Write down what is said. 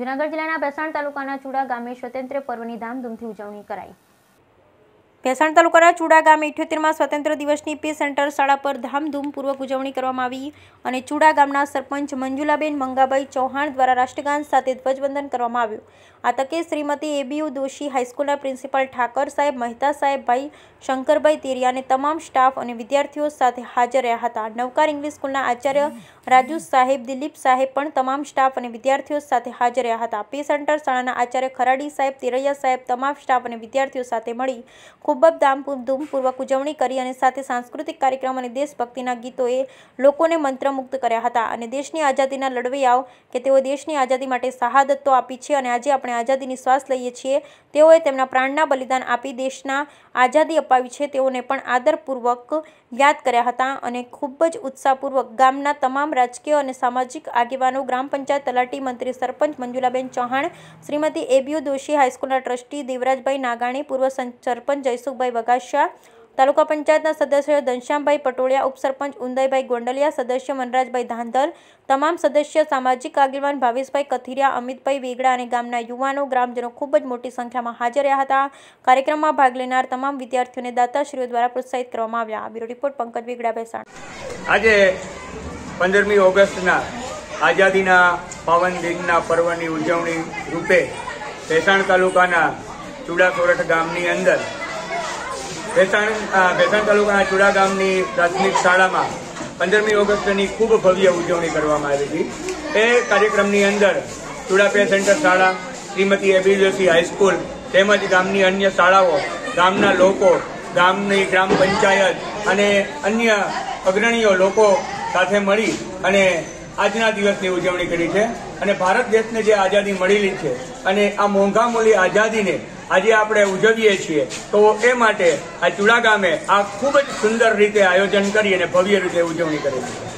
જૂનાગઢ જિલ્લાના બેસાણ તાલુકાના ચુડા ગામે સ્વતંત્ર પર્વની ધામધૂમથી ઉજવણી કરાઈ ભેસાણ તાલુકાના ચુડા ગામે ઇઠ્યોતેરમાં સ્વતંત્ર દિવસની પે સેન્ટર શાળા પર ધામધૂમપૂર્વક ઉજવણી કરવામાં આવી અને ચુડા ગામના સરપંચ મંજુલાબેન મંગાભાઈ ચૌહાણ દ્વારા રાષ્ટ્રગાન સાથે ધ્વજવંદન કરવામાં આવ્યું આ તકે શ્રીમતી એબીયુ દોશી હાઈસ્કૂલના પ્રિન્સિપાલ ઠાકર સાહેબ મહેતા સાહેબભાઈ શંકરભાઈ તેરિયા અને તમામ સ્ટાફ અને વિદ્યાર્થીઓ સાથે હાજર રહ્યા હતા નવકાર ઇંગ્લિશ સ્કૂલના આચાર્ય રાજુ સાહેબ દિલીપ સાહેબ પણ તમામ સ્ટાફ અને વિદ્યાર્થીઓ સાથે હાજર રહ્યા હતા પે સેન્ટર શાળાના આચાર્ય ખરાડી સાહેબ તેરૈયા સાહેબ તમામ સ્ટાફ અને વિદ્યાર્થીઓ સાથે મળી ખૂબ ખૂબ જ ધામધૂમપૂર્વક ઉજવણી કરી અને સાથે સાંસ્કૃતિક કાર્યક્રમ અને દેશભક્તિના ગીતોએ લોકોને મંત્રમુગ્ધ કર્યા હતા અને દેશની આઝાદીના લડવૈયાઓ કે તેઓ દેશની આઝાદી માટે શહાદત તો આપી છે અને આજે આપણે આઝાદીની શ્વાસ લઈએ છીએ તેઓએ તેમના પ્રાણના બલિદાન આપી દેશના આઝાદી અપાવી છે તેઓને પણ આદરપૂર્વક યાદ કર્યા હતા અને ખૂબ જ ઉત્સાહપૂર્વક ગામના તમામ રાજકીય અને સામાજિક આગેવાનો ગ્રામ પંચાયત તલાટી મંત્રી સરપંચ મંજુલાબેન ચૌહાણ શ્રીમતી એબીયુ દોશી હાઈસ્કૂલના ટ્રસ્ટી દેવરાજભાઈ નાગાણી પૂર્વ સરપંચ જય જયસુખભાઈ બગાસિયા તાલુકા પંચાયતના સદસ્યો ઘનશ્યામભાઈ પટોળિયા ઉપસરપંચ ઉંદયભાઈ ગોંડલિયા સદસ્ય મનરાજભાઈ ધાંધલ તમામ સદસ્ય સામાજિક આગેવાન ભાવેશભાઈ કથિરિયા અમિતભાઈ વેગડા અને ગામના યુવાનો ગ્રામજનો ખૂબ જ મોટી સંખ્યામાં હાજર રહ્યા હતા કાર્યક્રમમાં ભાગ લેનાર તમામ વિદ્યાર્થીઓને દાતાશ્રીઓ દ્વારા પ્રોત્સાહિત કરવામાં આવ્યા બ્યુરો રિપોર્ટ પંકજ વેગડા ભેસાણ આજે પંદરમી ઓગસ્ટના આઝાદીના પાવન દિનના પર્વની ઉજવણી રૂપે ભેસાણ તાલુકાના ચુડાસોરઠ ગામની અંદર ભેસાણ ભેસાણ તાલુકાના ચુડા ગામની પ્રાથમિક શાળામાં પંદરમી ઓગસ્ટની ખૂબ ભવ્ય ઉજવણી કરવામાં આવી હતી એ કાર્યક્રમની અંદર ચુડા પે સેન્ટર શાળા શ્રીમતી એબીજોસી હાઈસ્કૂલ તેમજ ગામની અન્ય શાળાઓ ગામના લોકો ગામની ગ્રામ પંચાયત અને અન્ય અગ્રણીઓ લોકો સાથે મળી અને આજના દિવસની ઉજવણી કરી છે અને ભારત દેશને જે આઝાદી મળેલી છે અને આ મોંઘા મૂલ્ય આઝાદીને આજે આપણે ઉજવીએ છીએ તો એ માટે આ ચુડા ગામે આ ખૂબ જ સુંદર રીતે આયોજન કરી અને ભવ્ય રીતે ઉજવણી કરી છે